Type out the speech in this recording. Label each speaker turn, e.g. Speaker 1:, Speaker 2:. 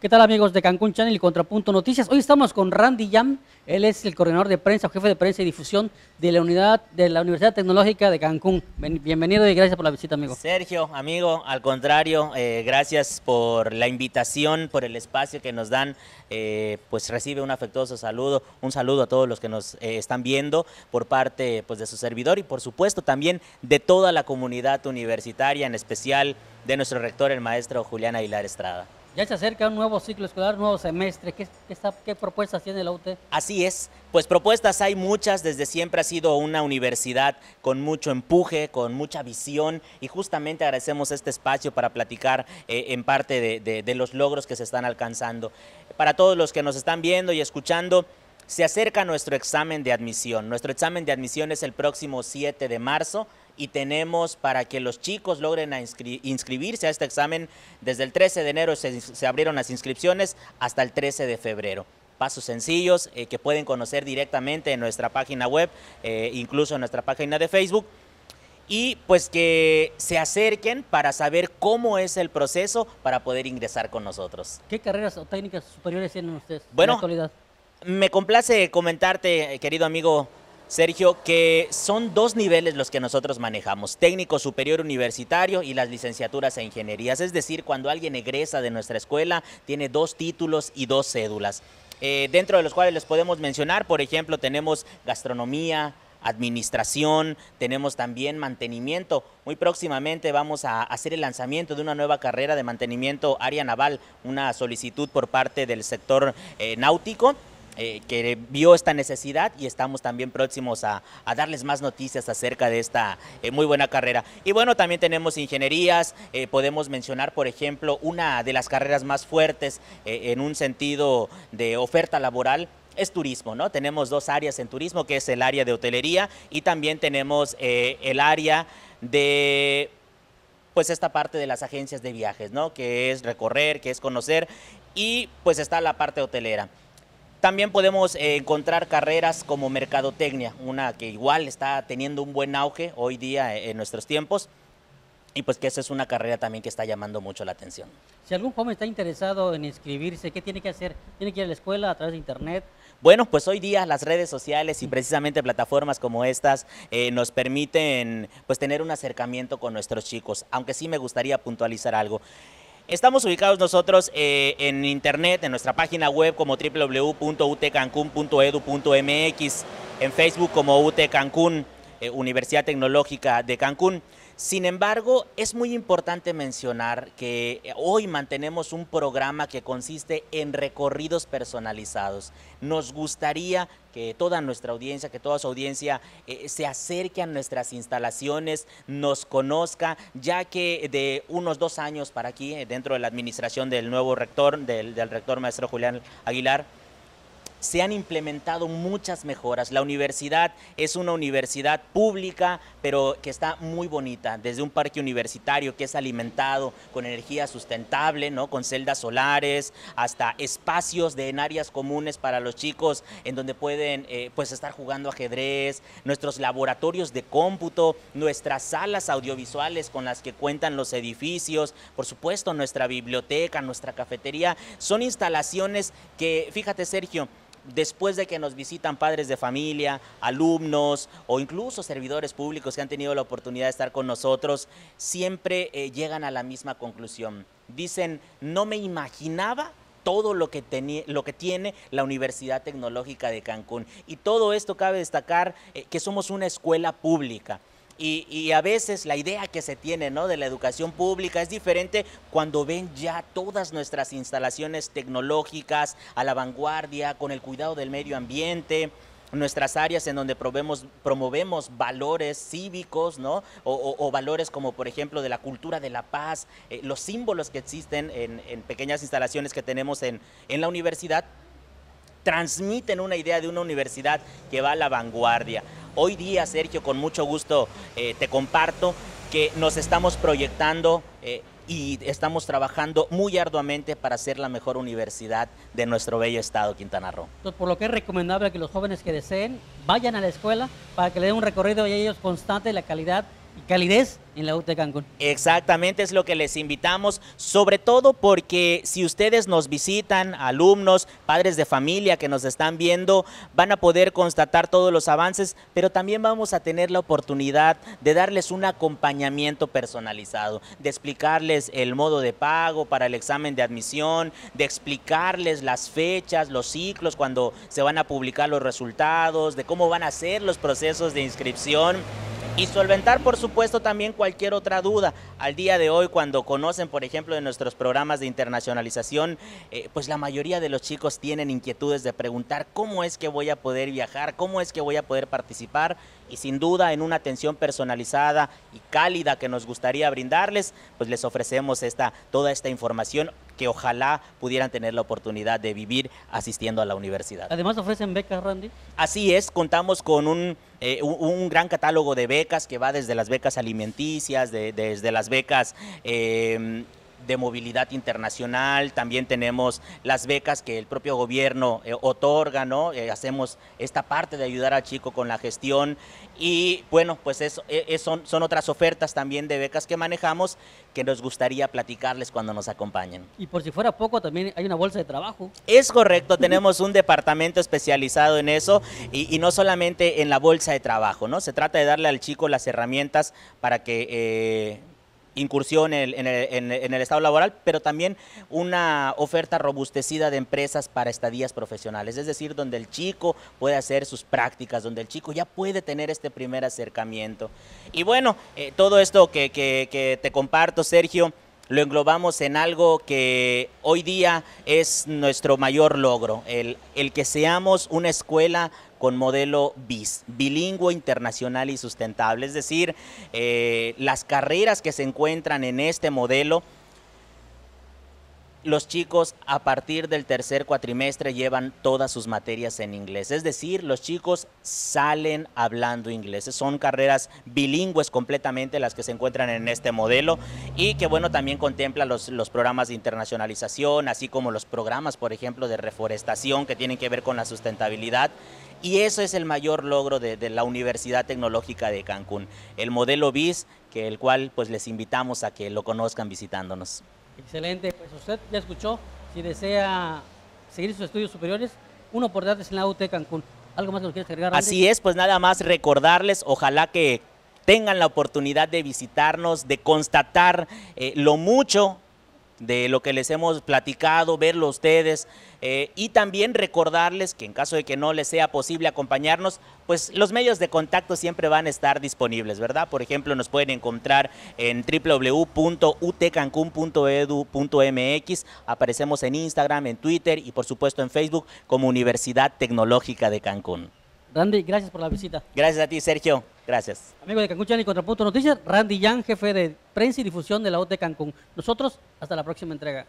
Speaker 1: ¿Qué tal amigos de Cancún Channel y Contrapunto Noticias? Hoy estamos con Randy Yam, él es el coordinador de prensa jefe de prensa y difusión de la unidad de la Universidad Tecnológica de Cancún. bienvenido y gracias por
Speaker 2: la visita, amigo. Sergio, amigo, al contrario, eh, gracias por la invitación, por el espacio que nos dan. Eh, pues recibe un afectuoso saludo, un saludo a todos los que nos eh, están viendo por parte pues, de su servidor y por supuesto también de toda la comunidad universitaria, en especial de nuestro rector, el maestro Julián Aguilar Estrada.
Speaker 1: Ya se acerca un nuevo ciclo escolar, un nuevo semestre. ¿Qué, propuestas tiene la UTE?
Speaker 2: Así es, pues propuestas hay muchas. Desde siempre ha sido una universidad con mucho empuje, con mucha visión y justamente agradecemos este espacio para platicar eh, en parte de los logros que se están alcanzando. Para todos los que nos están viendo y escuchando, se acerca nuestro examen de admisión. Nuestro examen de admisión es el próximo 7 de marzo y tenemos para que los chicos logren inscribirse a este examen. Desde el 13 de enero se, abrieron las inscripciones hasta el 13 de febrero. Pasos sencillos eh, que pueden conocer directamente en nuestra página web, eh, incluso en nuestra página de Facebook y pues que se acerquen para saber cómo es el proceso para poder ingresar con nosotros. ¿Qué
Speaker 1: carreras o técnicas superiores tienen ustedes bueno, en
Speaker 2: Me complace comentarte, querido amigo Sergio, que son dos niveles los que nosotros manejamos, técnico superior universitario y las licenciaturas en ingenierías, es decir, cuando alguien egresa de nuestra escuela tiene dos títulos y dos cédulas, eh, dentro de los cuales les podemos mencionar, por ejemplo, tenemos gastronomía, administración, tenemos también mantenimiento. Muy próximamente vamos a hacer el lanzamiento de una nueva carrera de mantenimiento área naval, una solicitud por parte del sector eh, náutico eh, que vio esta necesidad y estamos también próximos a, darles más noticias acerca de esta eh, muy buena carrera. Y bueno, también tenemos ingenierías, eh, podemos mencionar, por ejemplo, una de las carreras más fuertes en un sentido de oferta laboral es turismo, ¿no? Tenemos dos áreas en turismo, que es el área de hotelería y también tenemos el área de pues esta parte de las agencias de viajes, ¿no? Que es recorrer, que es conocer y pues está la parte hotelera. También podemos eh, encontrar carreras como mercadotecnia, una que igual está teniendo un buen auge hoy día eh, en nuestros tiempos. Y pues que esa es una carrera también que está llamando mucho la atención.
Speaker 1: Si algún joven está interesado en inscribirse, ¿qué tiene que hacer? ¿Tiene que ir a la escuela a través de internet?
Speaker 2: Bueno, pues hoy día las redes sociales y precisamente plataformas como estas eh, nos permiten pues tener un acercamiento con nuestros chicos, aunque sí me gustaría puntualizar algo. Estamos ubicados nosotros eh, en internet, en nuestra página web como www.utcancun.edu.mx, en Facebook como UT Cancún, eh, Universidad Tecnológica de Cancún. Sin embargo, es muy importante mencionar que eh, hoy mantenemos un programa que consiste en recorridos personalizados. Nos gustaría que toda nuestra audiencia, que toda su audiencia eh, se acerque a nuestras instalaciones, nos conozca, ya que de unos dos años para aquí, eh, dentro de la administración del nuevo rector, del rector maestro Julián Aguilar, se han implementado muchas mejoras. La universidad es una universidad pública, pero que está muy bonita, desde un parque universitario que es alimentado con energía sustentable, ¿no? con celdas solares, hasta espacios de, en áreas comunes para los chicos, en donde pueden eh, pues estar jugando ajedrez, nuestros laboratorios de cómputo, nuestras salas audiovisuales con las que cuentan los edificios, por supuesto nuestra biblioteca, nuestra cafetería, son instalaciones que, fíjate Sergio, después de que nos visitan padres de familia, alumnos o incluso servidores públicos que han tenido la oportunidad de estar con nosotros, siempre eh, llegan a la misma conclusión. Dicen, no me imaginaba todo lo que, lo que, tiene la Universidad Tecnológica de Cancún. Y todo esto cabe destacar eh, que somos una escuela pública y, a veces la idea que se tiene de la educación pública es diferente cuando ven ya todas nuestras instalaciones tecnológicas a la vanguardia, con el cuidado del medio ambiente nuestras áreas en donde promovemos valores cívicos, ¿no? O, valores como, por ejemplo, de la cultura de la paz, eh, los símbolos que existen en, pequeñas instalaciones que tenemos en, en la universidad, transmiten una idea de una universidad que va a la vanguardia. Hoy día, Sergio, con mucho gusto eh, te comparto que nos estamos proyectando eh, y estamos trabajando muy arduamente para ser la mejor universidad de nuestro bello estado, Quintana Roo.
Speaker 1: Pues, por lo que es recomendable que los jóvenes que deseen vayan a la escuela para que le den un recorrido y ellos constante la calidad
Speaker 2: calidez en la UTE Cancún. Exactamente, es lo que les invitamos, sobre todo porque si ustedes nos visitan, alumnos, padres de familia que nos están viendo, van a poder constatar todos los avances, pero también vamos a tener la oportunidad de darles un acompañamiento personalizado, de explicarles el modo de pago para el examen de admisión, de explicarles las fechas, los ciclos, cuando se van a publicar los resultados, de cómo van a ser los procesos de inscripción y solventar, por supuesto, también cualquier otra duda. Al día de hoy, cuando conocen, por ejemplo, de nuestros programas de internacionalización, eh, pues la mayoría de los chicos tienen inquietudes de preguntar cómo es que voy a poder viajar, cómo es que voy a poder participar y sin duda en una atención personalizada y cálida que nos gustaría brindarles, pues les ofrecemos esta, toda esta información que ojalá pudieran tener la oportunidad de vivir asistiendo a la universidad.
Speaker 1: Además ofrecen becas, Randy.
Speaker 2: Así es, contamos con un, eh, gran catálogo de becas que va desde las becas alimenticias, desde las becas em, de movilidad internacional, también tenemos las becas que el propio gobierno eh, otorga, ¿no? Eh, hacemos esta parte de ayudar al chico con la gestión y bueno, pues eso eh, son, son otras ofertas también de becas que manejamos que nos gustaría platicarles cuando nos acompañen.
Speaker 1: Y por si fuera poco, también hay una bolsa de trabajo.
Speaker 2: Es correcto, tenemos un departamento especializado en eso y, no solamente en la bolsa de trabajo, ¿no? Se trata de darle al chico las herramientas para que incursión en el, estado laboral, pero también una oferta robustecida de empresas para estadías profesionales, es decir, donde el chico puede hacer sus prácticas, donde el chico ya puede tener este primer acercamiento. Y bueno, eh, todo esto que te comparto, Sergio, lo englobamos en algo que hoy día es nuestro mayor logro, el, el que seamos una escuela con modelo BIS, bilingüe, internacional y sustentable. Es decir, eh, las carreras que se encuentran en este modelo los chicos a partir del tercer cuatrimestre llevan todas sus materias en inglés. Es decir, los chicos salen hablando inglés. Son carreras bilingües completamente las que se encuentran en este modelo y que bueno, también contempla los, programas de internacionalización, así como los programas, por ejemplo, de reforestación que tienen que ver con la sustentabilidad. Y eso es el mayor logro de, la Universidad Tecnológica de Cancún, el modelo BIS, que el cual pues les invitamos a que lo conozcan visitándonos.
Speaker 1: Excelente, pues usted ya escuchó, si desea seguir sus estudios superiores, uno por es en la UT Cancún. ¿Algo más que nos quieres agregar? Así
Speaker 2: es, pues nada más recordarles, ojalá que tengan la oportunidad de visitarnos, de constatar eh, lo mucho de lo que les hemos platicado, verlo ustedes eh, y también recordarles que en caso de que no les sea posible acompañarnos, pues los medios de contacto siempre van a estar disponibles, ¿verdad? Por ejemplo, nos pueden encontrar en www.utcancun.edu.mx, aparecemos en Instagram, en Twitter y por supuesto en Facebook como Universidad Tecnológica de Cancún. Randy,
Speaker 1: gracias por la visita.
Speaker 2: Gracias a ti, Sergio. Gracias.
Speaker 1: Amigo de Cancún Channel y Contrapunto Noticias, Randy Yang, jefe de prensa y difusión de la OT Cancún. Nosotros, hasta la próxima entrega.